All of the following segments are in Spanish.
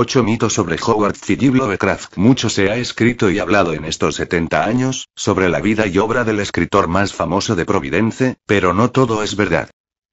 8 mitos sobre Howard G. Lovecraft. Mucho se ha escrito y hablado en estos 70 años, sobre la vida y obra del escritor más famoso de Providence, pero no todo es verdad.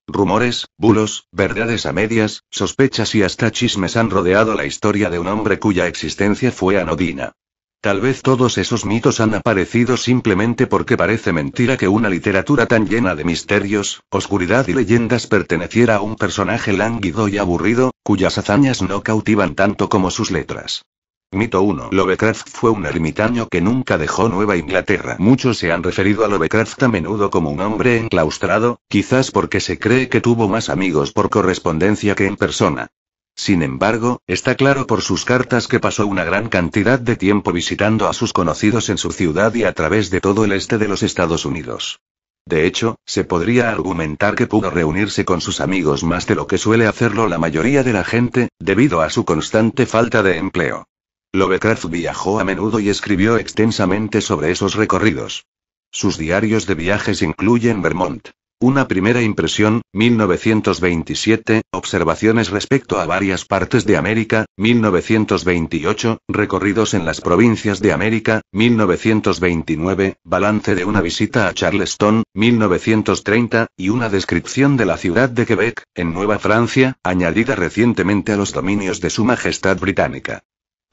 Rumores, bulos, verdades a medias, sospechas y hasta chismes han rodeado la historia de un hombre cuya existencia fue anodina. Tal vez todos esos mitos han aparecido simplemente porque parece mentira que una literatura tan llena de misterios, oscuridad y leyendas perteneciera a un personaje lánguido y aburrido, cuyas hazañas no cautivan tanto como sus letras. Mito 1. Lovecraft fue un ermitaño que nunca dejó Nueva Inglaterra. Muchos se han referido a Lovecraft a menudo como un hombre enclaustrado, quizás porque se cree que tuvo más amigos por correspondencia que en persona. Sin embargo, está claro por sus cartas que pasó una gran cantidad de tiempo visitando a sus conocidos en su ciudad y a través de todo el este de los Estados Unidos. De hecho, se podría argumentar que pudo reunirse con sus amigos más de lo que suele hacerlo la mayoría de la gente, debido a su constante falta de empleo. Lovecraft viajó a menudo y escribió extensamente sobre esos recorridos. Sus diarios de viajes incluyen Vermont, una primera impresión, 1927, observaciones respecto a varias partes de América, 1928, recorridos en las provincias de América, 1929, balance de una visita a Charleston, 1930, y una descripción de la ciudad de Quebec, en Nueva Francia, añadida recientemente a los dominios de Su Majestad Británica.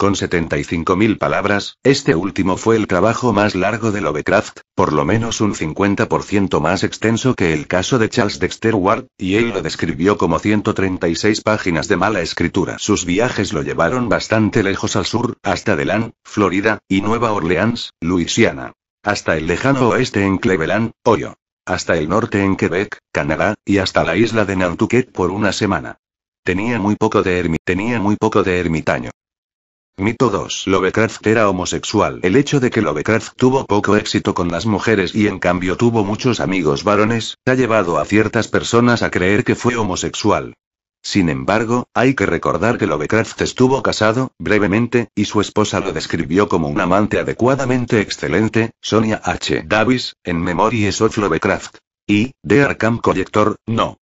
Con 75.000 palabras, este último fue el trabajo más largo de Lovecraft, por lo menos un 50% más extenso que el caso de Charles Dexter Ward, y él lo describió como 136 páginas de mala escritura. Sus viajes lo llevaron bastante lejos al sur, hasta Delan, Florida, y Nueva Orleans, Luisiana. Hasta el lejano oeste en Cleveland, Ohio. Hasta el norte en Quebec, Canadá, y hasta la isla de Nantucket por una semana. Tenía muy poco de, tenía muy poco de ermitaño. Mito 2. Lovecraft era homosexual. El hecho de que Lovecraft tuvo poco éxito con las mujeres y en cambio tuvo muchos amigos varones, ha llevado a ciertas personas a creer que fue homosexual. Sin embargo, hay que recordar que Lovecraft estuvo casado, brevemente, y su esposa lo describió como un amante adecuadamente excelente, Sonia H. Davis, en Memories of Lovecraft. Y, The Arkham Collector, no.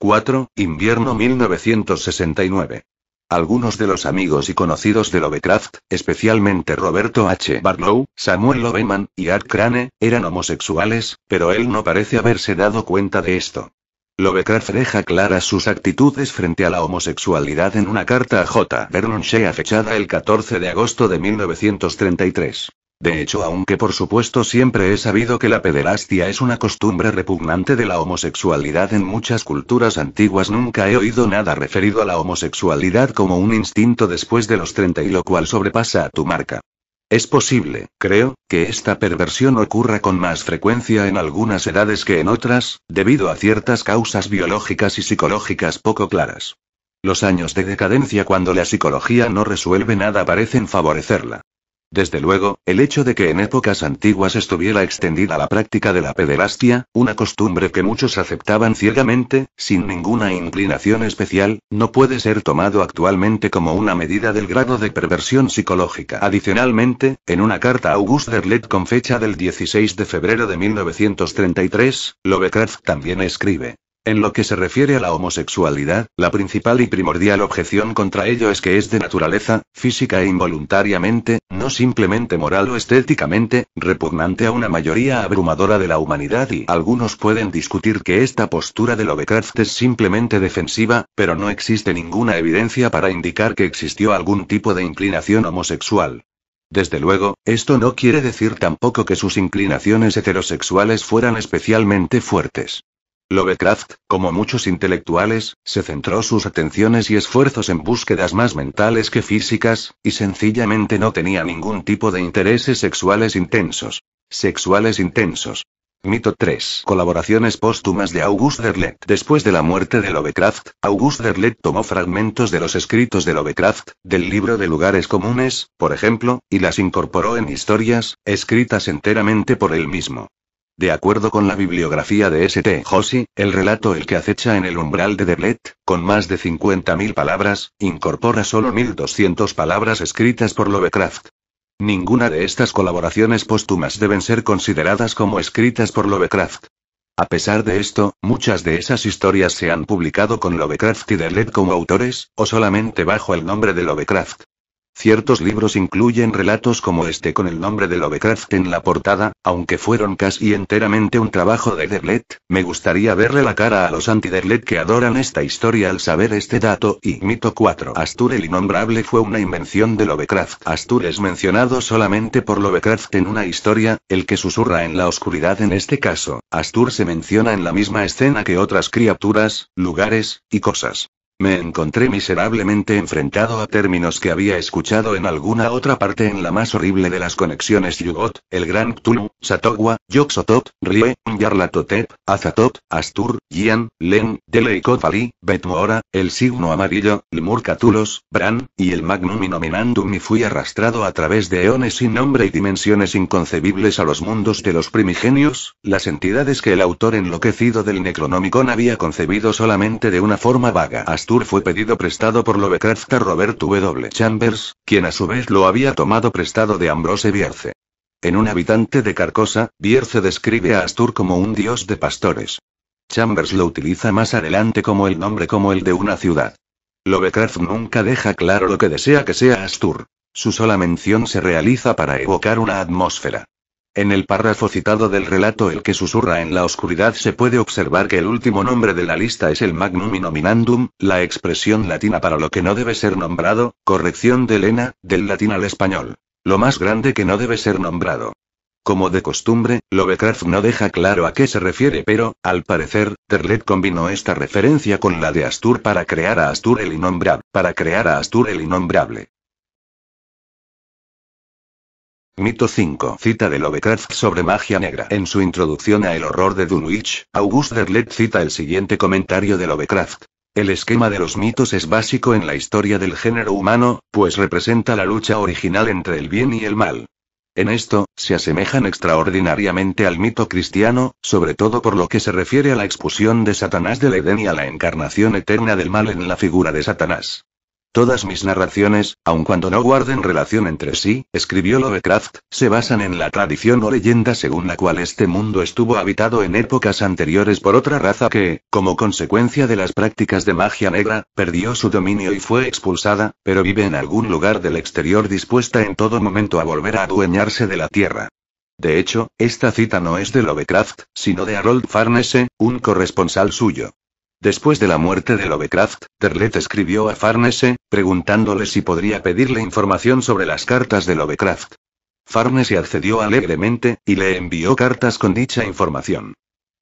4. Invierno 1969. Algunos de los amigos y conocidos de Lovecraft, especialmente Roberto H. Barlow, Samuel Loveman y Art Crane, eran homosexuales, pero él no parece haberse dado cuenta de esto. Lovecraft deja claras sus actitudes frente a la homosexualidad en una carta a J. Vernon Shea fechada el 14 de agosto de 1933. De hecho, aunque por supuesto siempre he sabido que la pederastia es una costumbre repugnante de la homosexualidad en muchas culturas antiguas, nunca he oído nada referido a la homosexualidad como un instinto después de los 30 y lo cual sobrepasa a tu marca. Es posible, creo, que esta perversión ocurra con más frecuencia en algunas edades que en otras, debido a ciertas causas biológicas y psicológicas poco claras. Los años de decadencia cuando la psicología no resuelve nada parecen favorecerla. Desde luego, el hecho de que en épocas antiguas estuviera extendida la práctica de la pederastia, una costumbre que muchos aceptaban ciegamente, sin ninguna inclinación especial, no puede ser tomado actualmente como una medida del grado de perversión psicológica. Adicionalmente, en una carta a Auguste Derlet con fecha del 16 de febrero de 1933, Lovecraft también escribe. En lo que se refiere a la homosexualidad, la principal y primordial objeción contra ello es que es de naturaleza, física e involuntariamente, no simplemente moral o estéticamente, repugnante a una mayoría abrumadora de la humanidad y algunos pueden discutir que esta postura de Lovecraft es simplemente defensiva, pero no existe ninguna evidencia para indicar que existió algún tipo de inclinación homosexual. Desde luego, esto no quiere decir tampoco que sus inclinaciones heterosexuales fueran especialmente fuertes. Lovecraft, como muchos intelectuales, se centró sus atenciones y esfuerzos en búsquedas más mentales que físicas, y sencillamente no tenía ningún tipo de intereses sexuales intensos. Sexuales intensos. Mito 3. Colaboraciones póstumas de AUGUST Derlet. Después de la muerte de Lovecraft, August Derlet tomó fragmentos de los escritos de Lovecraft, del libro de lugares comunes, por ejemplo, y las incorporó en historias, escritas enteramente por él mismo. De acuerdo con la bibliografía de St. Josie, el relato El que acecha en el umbral de Deblet, con más de 50.000 palabras, incorpora solo 1.200 palabras escritas por Lovecraft. Ninguna de estas colaboraciones póstumas deben ser consideradas como escritas por Lovecraft. A pesar de esto, muchas de esas historias se han publicado con Lovecraft y Deblet como autores, o solamente bajo el nombre de Lovecraft. Ciertos libros incluyen relatos como este con el nombre de Lovecraft en la portada, aunque fueron casi enteramente un trabajo de Derlet. Me gustaría verle la cara a los anti derleth que adoran esta historia al saber este dato y mito 4. Astur el innombrable fue una invención de Lovecraft. Astur es mencionado solamente por Lovecraft en una historia, el que susurra en la oscuridad en este caso. Astur se menciona en la misma escena que otras criaturas, lugares y cosas. Me encontré miserablemente enfrentado a términos que había escuchado en alguna otra parte en la más horrible de las conexiones Yugot, el Gran Cthulhu, Satogwa, Yoxotot, Rie, Yarlatotep, Azatot, Astur, Gian, Len, Deleicofali, Betmoora, el signo amarillo, Lmurkatulos, Bran, y el Magnum Inominandum y fui arrastrado a través de eones sin nombre y dimensiones inconcebibles a los mundos de los primigenios, las entidades que el autor enloquecido del Necronomicon había concebido solamente de una forma vaga Astur fue pedido prestado por Lovecraft a Robert W. Chambers, quien a su vez lo había tomado prestado de Ambrose Bierce. En Un habitante de Carcosa, Bierce describe a Astur como un dios de pastores. Chambers lo utiliza más adelante como el nombre como el de una ciudad. Lovecraft nunca deja claro lo que desea que sea Astur. Su sola mención se realiza para evocar una atmósfera. En el párrafo citado del relato El que susurra en la oscuridad se puede observar que el último nombre de la lista es el magnum y nominandum, la expresión latina para lo que no debe ser nombrado, corrección de Elena, del latín al español. Lo más grande que no debe ser nombrado. Como de costumbre, Lovecraft no deja claro a qué se refiere pero, al parecer, Terlet combinó esta referencia con la de Astur para crear a Astur el innombrable, para crear a Astur el innombrable. Mito 5. Cita de Lovecraft sobre magia negra. En su introducción a El horror de Dunwich, August Derlet cita el siguiente comentario de Lovecraft. El esquema de los mitos es básico en la historia del género humano, pues representa la lucha original entre el bien y el mal. En esto, se asemejan extraordinariamente al mito cristiano, sobre todo por lo que se refiere a la expulsión de Satanás del Edén y a la encarnación eterna del mal en la figura de Satanás. Todas mis narraciones, aun cuando no guarden relación entre sí, escribió Lovecraft, se basan en la tradición o leyenda según la cual este mundo estuvo habitado en épocas anteriores por otra raza que, como consecuencia de las prácticas de magia negra, perdió su dominio y fue expulsada, pero vive en algún lugar del exterior dispuesta en todo momento a volver a adueñarse de la Tierra. De hecho, esta cita no es de Lovecraft, sino de Harold Farnese, un corresponsal suyo. Después de la muerte de Lovecraft, Terlet escribió a Farnese, preguntándole si podría pedirle información sobre las cartas de Lovecraft. Farnese accedió alegremente, y le envió cartas con dicha información.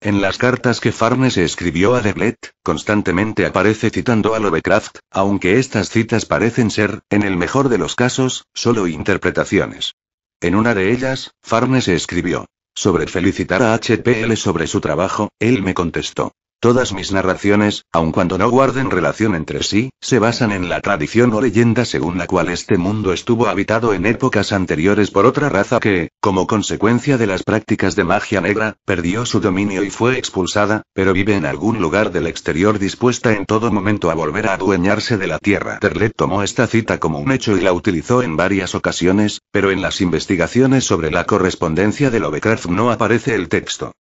En las cartas que Farnese escribió a Derlet, constantemente aparece citando a Lovecraft, aunque estas citas parecen ser, en el mejor de los casos, solo interpretaciones. En una de ellas, Farnese escribió. Sobre felicitar a HPL sobre su trabajo, él me contestó. Todas mis narraciones, aun cuando no guarden relación entre sí, se basan en la tradición o leyenda según la cual este mundo estuvo habitado en épocas anteriores por otra raza que, como consecuencia de las prácticas de magia negra, perdió su dominio y fue expulsada, pero vive en algún lugar del exterior dispuesta en todo momento a volver a adueñarse de la tierra. Terlet tomó esta cita como un hecho y la utilizó en varias ocasiones, pero en las investigaciones sobre la correspondencia de Lovecraft no aparece el texto.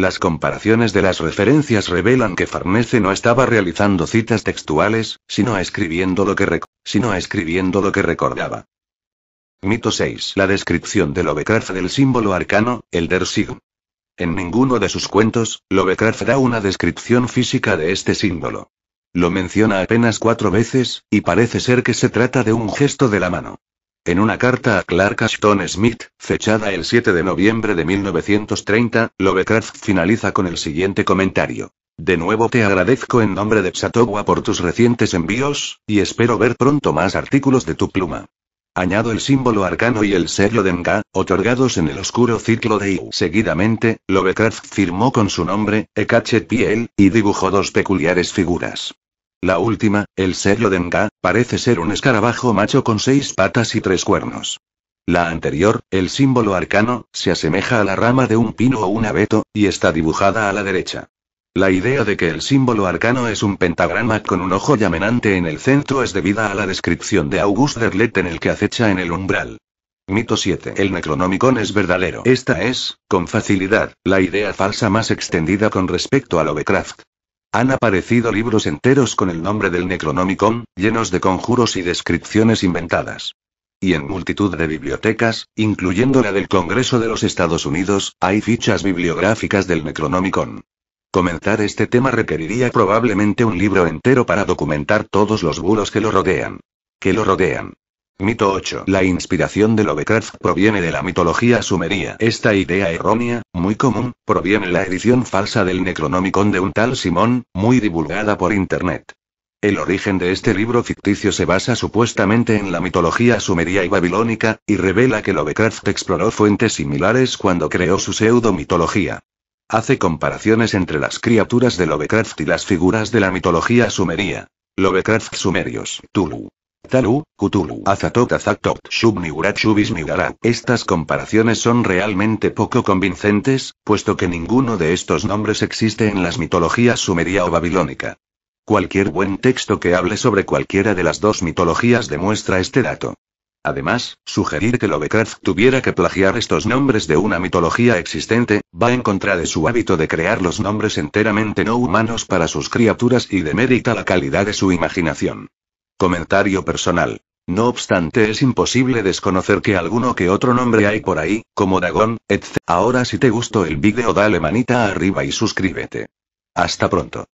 Las comparaciones de las referencias revelan que Farnese no estaba realizando citas textuales, sino escribiendo lo que, sino escribiendo lo que recordaba. Mito 6. La descripción de Lovecraft del símbolo arcano, el Der En ninguno de sus cuentos, Lovecraft da una descripción física de este símbolo. Lo menciona apenas cuatro veces, y parece ser que se trata de un gesto de la mano. En una carta a Clark Ashton Smith, fechada el 7 de noviembre de 1930, Lovecraft finaliza con el siguiente comentario. De nuevo te agradezco en nombre de Psatowa por tus recientes envíos, y espero ver pronto más artículos de tu pluma. Añado el símbolo arcano y el sello de Nga, otorgados en el oscuro ciclo de Iu. Seguidamente, Lovecraft firmó con su nombre, Ekachet Piel, y dibujó dos peculiares figuras. La última, el sello de parece ser un escarabajo macho con seis patas y tres cuernos. La anterior, el símbolo arcano, se asemeja a la rama de un pino o un abeto, y está dibujada a la derecha. La idea de que el símbolo arcano es un pentagrama con un ojo llamenante en el centro es debida a la descripción de August Derlet en el que acecha en el umbral. Mito 7. El Necronomicon es verdadero. Esta es, con facilidad, la idea falsa más extendida con respecto a Lovecraft. Han aparecido libros enteros con el nombre del Necronomicon, llenos de conjuros y descripciones inventadas. Y en multitud de bibliotecas, incluyendo la del Congreso de los Estados Unidos, hay fichas bibliográficas del Necronomicon. Comentar este tema requeriría probablemente un libro entero para documentar todos los bulos que lo rodean. Que lo rodean. Mito 8. La inspiración de Lovecraft proviene de la mitología sumeria. Esta idea errónea, muy común, proviene de la edición falsa del Necronomicon de un tal Simón, muy divulgada por Internet. El origen de este libro ficticio se basa supuestamente en la mitología sumeria y babilónica, y revela que Lovecraft exploró fuentes similares cuando creó su pseudo-mitología. Hace comparaciones entre las criaturas de Lovecraft y las figuras de la mitología sumeria. Lovecraft Sumerios, Tulu. Talu, Kutulu, Azatot Azatot, Estas comparaciones son realmente poco convincentes, puesto que ninguno de estos nombres existe en las mitologías sumeria o babilónica. Cualquier buen texto que hable sobre cualquiera de las dos mitologías demuestra este dato. Además, sugerir que Lovecraft tuviera que plagiar estos nombres de una mitología existente, va en contra de su hábito de crear los nombres enteramente no humanos para sus criaturas y demerita la calidad de su imaginación. Comentario personal. No obstante, es imposible desconocer que alguno que otro nombre hay por ahí, como Dagón, etc. Ahora si te gustó el video dale manita arriba y suscríbete. Hasta pronto.